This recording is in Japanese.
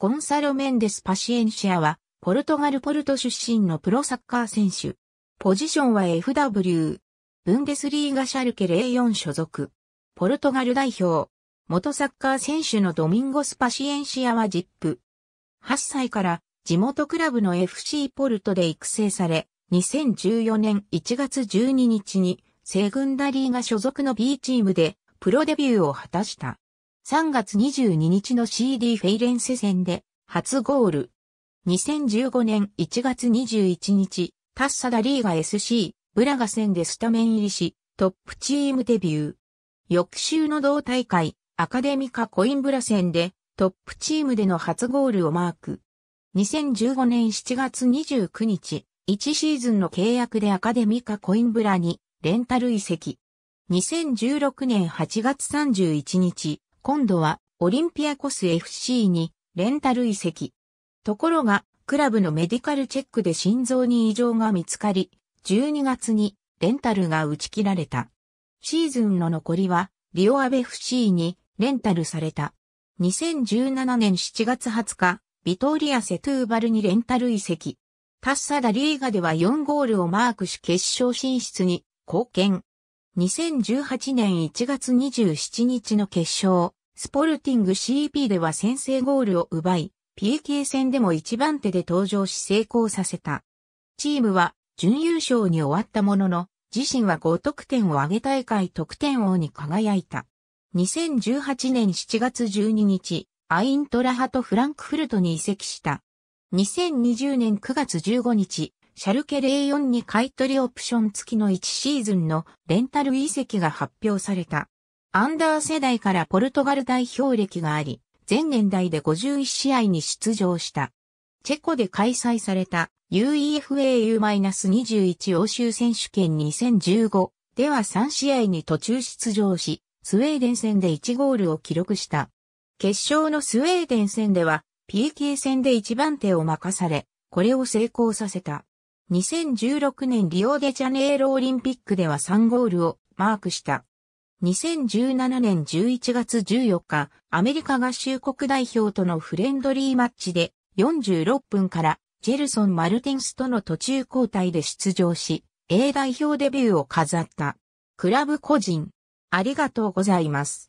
ゴンサロ・メンデス・パシエンシアは、ポルトガル・ポルト出身のプロサッカー選手。ポジションは FW。ブンデスリーガ・シャルケ04所属。ポルトガル代表。元サッカー選手のドミンゴス・パシエンシアはジップ。8歳から地元クラブの FC ポルトで育成され、2014年1月12日に、セグンダリーガ所属の B チームでプロデビューを果たした。3月22日の CD フェイレンセ戦で初ゴール。2015年1月21日、タッサダリーガ SC、ブラガ戦でスタメン入りし、トップチームデビュー。翌週の同大会、アカデミカコインブラ戦でトップチームでの初ゴールをマーク。2015年7月29日、1シーズンの契約でアカデミカコインブラにレンタル移籍。2016年8月31日、今度はオリンピアコス FC にレンタル移籍。ところが、クラブのメディカルチェックで心臓に異常が見つかり、12月にレンタルが打ち切られた。シーズンの残りは、リオアベ FC にレンタルされた。2017年7月20日、ビトーリア・セトゥーバルにレンタル移籍。タッサダリーガでは4ゴールをマークし決勝進出に貢献。2018年1月27日の決勝、スポルティング CP では先制ゴールを奪い、PK 戦でも一番手で登場し成功させた。チームは準優勝に終わったものの、自身は5得点を挙げ大会得点王に輝いた。2018年7月12日、アイントラハとフランクフルトに移籍した。2020年9月15日、シャルケ04に買取オプション付きの1シーズンのレンタル移籍が発表された。アンダー世代からポルトガル代表歴があり、前年代で51試合に出場した。チェコで開催された UEFAU-21 欧州選手権2015では3試合に途中出場し、スウェーデン戦で1ゴールを記録した。決勝のスウェーデン戦では PK 戦で1番手を任され、これを成功させた。2016年リオデジャネイロオリンピックでは3ゴールをマークした。2017年11月14日、アメリカ合衆国代表とのフレンドリーマッチで46分からジェルソン・マルティンスとの途中交代で出場し、A 代表デビューを飾った。クラブ個人。ありがとうございます。